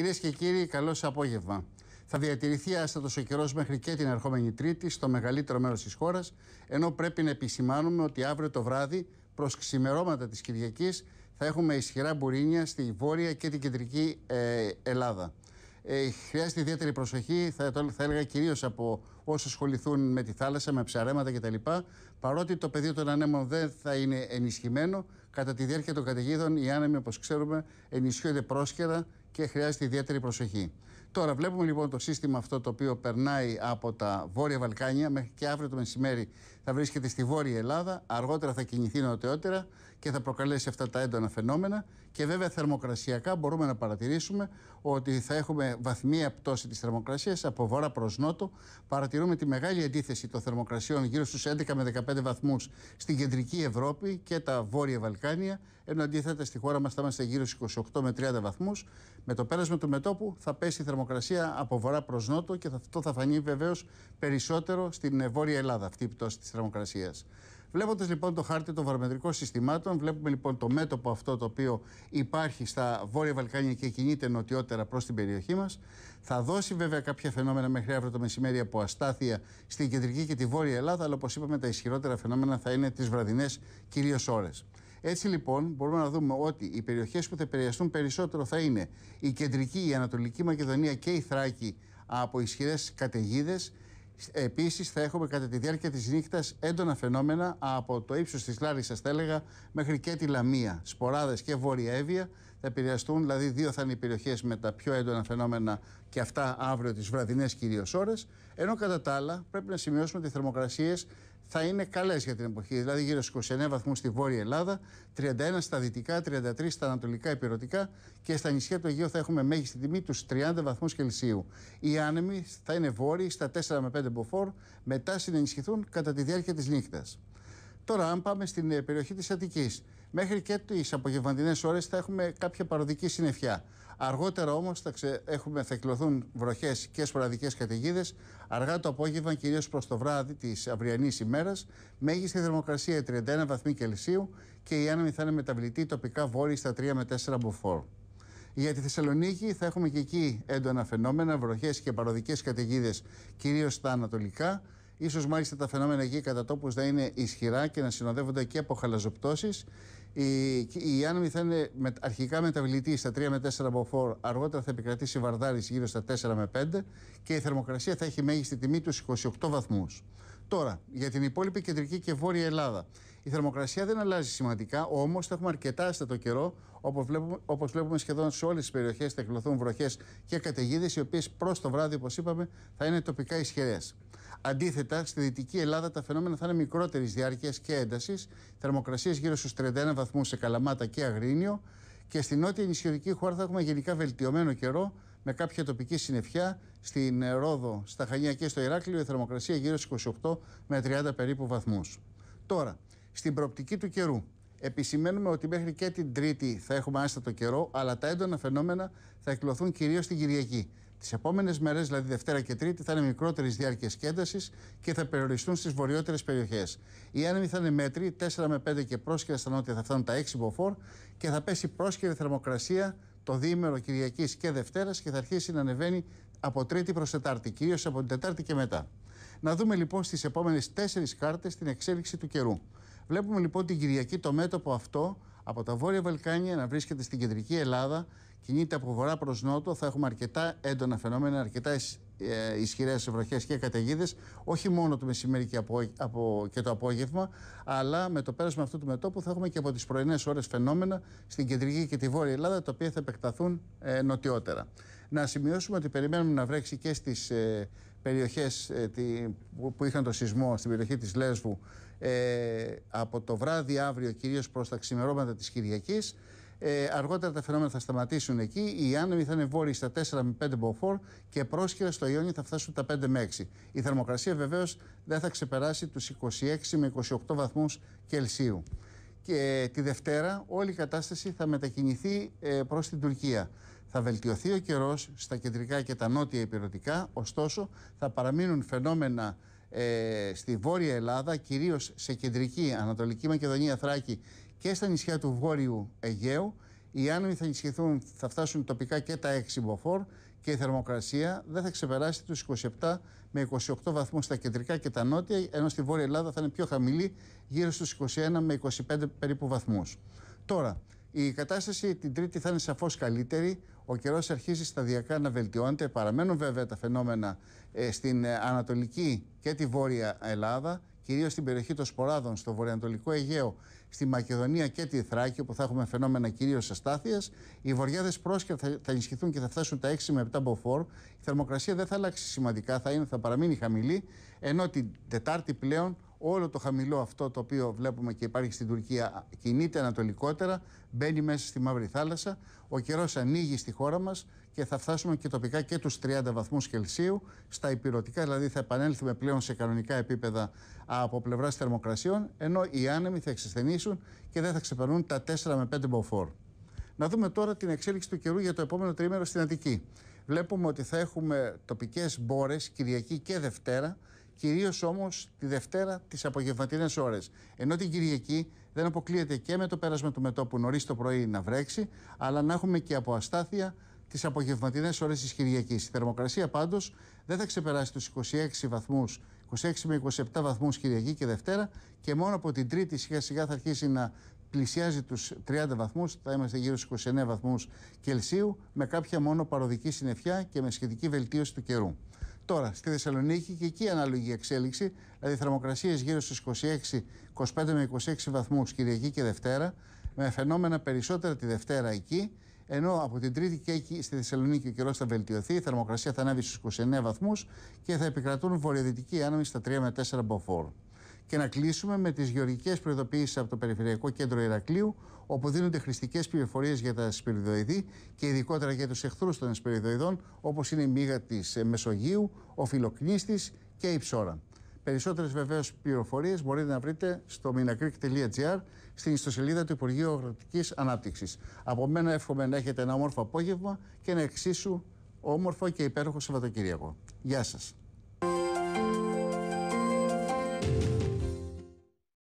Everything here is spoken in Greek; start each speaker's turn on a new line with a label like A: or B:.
A: Κυρίες και κύριοι, καλό απόγευμα. Θα διατηρηθεί άστατος ο καιρός μέχρι και την ερχόμενη Τρίτη στο μεγαλύτερο μέρος της χώρας, ενώ πρέπει να επισημάνουμε ότι αύριο το βράδυ προς ξημερώματα της Κυριακής θα έχουμε ισχυρά μπουρίνια στη βόρεια και την κεντρική ε, Ελλάδα. Ε, χρειάζεται ιδιαίτερη προσοχή, θα, θα έλεγα κυρίως από όσοι ασχοληθούν με τη θάλασσα, με ψαρέματα κτλ. Παρότι το πεδίο των ανέμων δεν θα είναι ενισχυμένο, κατά τη διάρκεια των καταιγίδων οι άνεμοι, όπως ξέρουμε, ενισχύονται πρόσχερα και χρειάζεται ιδιαίτερη προσοχή. Τώρα βλέπουμε λοιπόν το σύστημα αυτό το οποίο περνάει από τα Βόρεια Βαλκάνια μέχρι και αύριο το μεσημέρι θα βρίσκεται στη Βόρεια Ελλάδα, αργότερα θα κινηθεί νοτιότερα και θα προκαλέσει αυτά τα έντονα φαινόμενα και βέβαια θερμοκρασιακά μπορούμε να παρατηρήσουμε ότι θα έχουμε βαθμία πτώση της θερμοκρασίας από βόρα προς νότο. Παρατηρούμε τη μεγάλη αντίθεση των θερμοκρασιών γύρω στους 11 με 15 βαθμούς στην κεντρική Ευρώπη και τα Βόρεια Βαλκάνια, ενώ αντίθετα στη χώρα μας θα είμαστε γύρω στους 28 με 30 βαθμούς. Με το πέρασμα του μετόπου θα πέσει η θερμοκρασία θερμοκρασία από βορρά προς νότο και αυτό θα φανεί βεβαίως περισσότερο στην ε, Βόρεια Ελλάδα, αυτή η πτώση της θερμοκρασίας. Βλέποντας λοιπόν το χάρτη των βαρομετρικών συστημάτων, βλέπουμε λοιπόν το μέτωπο αυτό το οποίο υπάρχει στα Βόρεια Βαλκάνια και κινείται νοτιότερα προς την περιοχή μας. Θα δώσει βέβαια κάποια φαινόμενα μέχρι αύριο το μεσημέρι από αστάθεια στην κεντρική και τη Βόρεια Ελλάδα, αλλά όπως είπαμε τα ισχυρότερα φαινόμενα θα είναι τις βραδινές κυρίως ώρες. Έτσι λοιπόν μπορούμε να δούμε ότι οι περιοχές που θα επηρεαστούν περισσότερο θα είναι η κεντρική, η ανατολική Μακεδονία και η Θράκη από ισχυρές καταιγίδες. Επίσης, θα έχουμε κατά τη διάρκεια της νύχτας έντονα φαινόμενα από το ύψος της Λάρισας, θα έλεγα, μέχρι και τη Λαμία, σποράδες και βόρεια έβεια θα επηρεαστούν. Δηλαδή, δύο θα είναι οι περιοχές με τα πιο έντονα φαινόμενα και αυτά αύριο τις βραδινές κυρίως ώρες. Ενώ κατά τα άλλα, πρέπει να σημειώσουμε ότι οι θερμοκρασίες θα είναι καλές για την εποχή. Δηλαδή, γύρω στους 29 βαθμούς στη Βόρεια Ελλάδα, 31 στα δυτικά, 33 στα ανατολικά υπηρετικά και στα νησιά του Αιγαίου θα έχουμε μέγιστη τιμή τους 30 βαθμούς Κελσίου. Οι άνεμοι θα είναι βόρειοι στα 4 με 5 μποφόρ, μετά συνενισχυθούν κατά τη διάρκεια της νύχτας. Τώρα, αν πάμε στην ε, περιοχή της Αττικής, Μέχρι και τις απογευματινές ώρες θα έχουμε κάποια παροδική συννεφιά. Αργότερα όμως θα, ξε... θα εκκλωθούν βροχές και σποραδικές καταιγίδες. Αργά το απόγευμα, κυρίως προς το βράδυ της αυριανής ημέρας, μέγιστη θερμοκρασία 31 βαθμοί Κελσίου και η άνεμη θα είναι μεταβλητή τοπικά βόρεια στα 3 με 4 μποφόρ. Για τη Θεσσαλονίκη θα έχουμε και εκεί έντονα φαινόμενα, βροχές και παροδικές καταιγίδες, κυρίως στα ανατολικά. Ίσως μάλιστα τα φαινόμενα εκεί κατά τόπους να είναι ισχυρά και να συνοδεύονται και από χαλαζοπτώσεις. Η, η θα είναι με, αρχικά μεταβλητή στα 3 με 4 μποφόρ, αργότερα θα επικρατήσει βαρδάρις γύρω στα 4 με 5 και η θερμοκρασία θα έχει μέγιστη τιμή τους 28 βαθμούς. Τώρα, για την υπόλοιπη κεντρική και βόρεια Ελλάδα. Η θερμοκρασία δεν αλλάζει σημαντικά, όμως θα έχουμε αρκετά άστατο καιρό. Όπω βλέπουμε, όπως βλέπουμε σχεδόν σε όλες τις περιοχές θα εκλωθούν βροχές και καταιγίδες, οι οποίες προς το βράδυ, όπως είπαμε, θα είναι τοπικά ισχυρές. Αντίθετα, στη δυτική Ελλάδα τα φαινόμενα θα είναι μικρότερης διάρκειας και έντασης. Θερμοκρασίες γύρω στους 31 βαθμούς σε Καλαμάτα και Αγρίνιο. Και στην νότια νησιωτική χώρα θα έχουμε γενικά βελτιωμένο καιρό με κάποια τοπική συννεφιά στην Ρόδο, στα Χανιά και στο Ηράκλειο, η θερμοκρασία γύρω στου 28 με 30 περίπου βαθμούς. Τώρα, στην προοπτική του καιρού. Επισημαίνουμε ότι μέχρι και την Τρίτη θα έχουμε άστατο καιρό, αλλά τα έντονα φαινόμενα θα εκλωθούν κυρίως την Κυριακή. Τις επόμενες μέρες, δηλαδή Δευτέρα και Τρίτη, θα είναι μικρότερη διάρκεια και και θα περιοριστούν στις βορειότερες περιοχές. Οι άνεμοι θα είναι μέτροι, 4 με 5 και πρόσχερα στα νότια θα φτάνουν τα 6 μποφόρ και θα πέσει πρόσχερη θερμοκρασία το διήμερο Κυριακής και Δευτέρας και θα αρχίσει να ανεβαίνει από Τρίτη προς Τετάρτη, κυρίως από την Τετάρτη και μετά. Να δούμε λοιπόν στις επόμενες τέσσερις κάρτες την εξέλιξη του καιρού. Βλέπουμε λοιπόν την Κυριακή το μέτωπο αυτό από τα Βόρεια Βαλκάνια να βρίσκεται στην κεντρική Ελλάδα, κινείται από βορρά προς νότο. Θα έχουμε αρκετά έντονα φαινόμενα, αρκετά ε, ισχυρές βροχές και καταιγίδες, όχι μόνο το μεσημέρι και, από, από, το απόγευμα, αλλά με το πέρασμα αυτού του μετώπου θα έχουμε και από τις πρωινές ώρες φαινόμενα στην κεντρική και τη βόρεια Ελλάδα, τα οποία θα επεκταθούν ε, νοτιότερα. Να σημειώσουμε ότι περιμένουμε να βρέξει και στις ε, περιοχές ε, που είχαν το σεισμό, στην περιοχή της Λέσβου, ε, από το βράδυ αύριο, κυρίως προς τα ξημερώματα της Κυριακής. Ε, αργότερα τα φαινόμενα θα σταματήσουν εκεί. Οι άνεμοι θα είναι βόρειοι στα 4 με 5 μποφόρ και πρόσχερα στο Ιόνιο θα φτάσουν τα 5 με 6. Η θερμοκρασία βεβαίως δεν θα ξεπεράσει τους 26 με 28 βαθμούς Κελσίου. Και ε, τη Δευτέρα όλη η κατάσταση θα μετακινηθεί ε, προς την Τουρκία. Θα βελτιωθεί ο καιρός στα κεντρικά και τα νότια υπηρετικά, ωστόσο θα παραμείνουν φαινόμενα ε, στη Βόρεια Ελλάδα, κυρίως σε κεντρική Ανατολική Μακεδονία, Θράκη και στα νησιά του Βόρειου Αιγαίου. Οι άνεμοι θα ενισχυθούν, θα φτάσουν τοπικά και τα 6 μποφόρ και η θερμοκρασία δεν θα ξεπεράσει τους 27 με 28 βαθμούς στα κεντρικά και τα νότια, ενώ στη Βόρεια Ελλάδα θα είναι πιο χαμηλή, γύρω στους 21 με 25 περίπου βαθμούς. Τώρα, η κατάσταση την Τρίτη θα είναι σαφώς καλύτερη. Ο καιρός αρχίζει σταδιακά να βελτιώνεται. Παραμένουν βέβαια τα φαινόμενα ε, στην ε, Ανατολική και τη Βόρεια Ελλάδα, κυρίως στην περιοχή των Σποράδων, στο Βορειοανατολικό Αιγαίο στη Μακεδονία και τη Θράκη, όπου θα έχουμε φαινόμενα κυρίως αστάθεια. Οι βορειάδε πρόσκαιρα θα, θα ενισχυθούν και θα φτάσουν τα 6 με 7 μποφόρ. Η θερμοκρασία δεν θα αλλάξει σημαντικά, θα, είναι, θα παραμείνει χαμηλή, ενώ την Τετάρτη πλέον όλο το χαμηλό αυτό το οποίο βλέπουμε και υπάρχει στην Τουρκία κινείται ανατολικότερα, μπαίνει μέσα στη Μαύρη Θάλασσα, ο καιρός ανοίγει στη χώρα μας και θα φτάσουμε και τοπικά και τους 30 βαθμούς Κελσίου, στα υπηρετικά δηλαδή θα επανέλθουμε πλέον σε κανονικά επίπεδα από πλευράς θερμοκρασιών, ενώ οι άνεμοι θα εξασθενήσουν και δεν θα ξεπερνούν τα 4 με 5 μποφόρ. Να δούμε τώρα την εξέλιξη του καιρού για το επόμενο τρίμερο στην Αττική. Βλέπουμε ότι θα έχουμε τοπικές μπόρες Κυριακή και Δευτέρα, κυρίως όμως τη Δευτέρα τις απογευματινές ώρες. Ενώ την Κυριακή δεν αποκλείεται και με το πέρασμα του μετώπου νωρίς το πρωί να βρέξει, αλλά να έχουμε και από αστάθεια τις απογευματινές ώρες της Κυριακής. Η θερμοκρασία πάντως δεν θα ξεπεράσει τους 26 βαθμού, 26 με 27 βαθμούς Κυριακή και Δευτέρα, και μόνο από την Τρίτη σιγά σιγά θα αρχίσει να πλησιάζει τους 30 βαθμούς, θα είμαστε γύρω στους 29 βαθμούς Κελσίου, με κάποια μόνο παροδική συννεφιά και με σχετική βελτίωση του καιρού. Τώρα στη Θεσσαλονίκη και εκεί η εξέλιξη, δηλαδή θερμοκρασίες γύρω στου 25 με 26 βαθμούς Κυριακή και Δευτέρα, με φαινόμενα περισσότερα τη Δευτέρα εκεί, ενώ από την Τρίτη και εκεί στη Θεσσαλονίκη ο καιρός θα βελτιωθεί, η θερμοκρασία θα ανέβει στους 29 βαθμούς και θα επικρατούν βορειοδυτικοί άνεμοι στα 3 με 4 μποφόρ και να κλείσουμε με τις γεωργικές προειδοποιήσει από το Περιφερειακό Κέντρο Ηρακλείου, όπου δίνονται χρηστικές πληροφορίες για τα σπυριδοειδή και ειδικότερα για τους εχθρούς των σπυριδοειδών, όπως είναι η μύγα της Μεσογείου, ο φιλοκνίστης και η ψώρα. Περισσότερες βεβαίως πληροφορίες μπορείτε να βρείτε στο minacreek.gr στην ιστοσελίδα του Υπουργείου Αγροτικής Ανάπτυξης. Από μένα εύχομαι να έχετε ένα όμορφο απόγευμα και ένα εξίσου όμορφο και υπέροχο Σαββατοκύριακο. Γεια σας.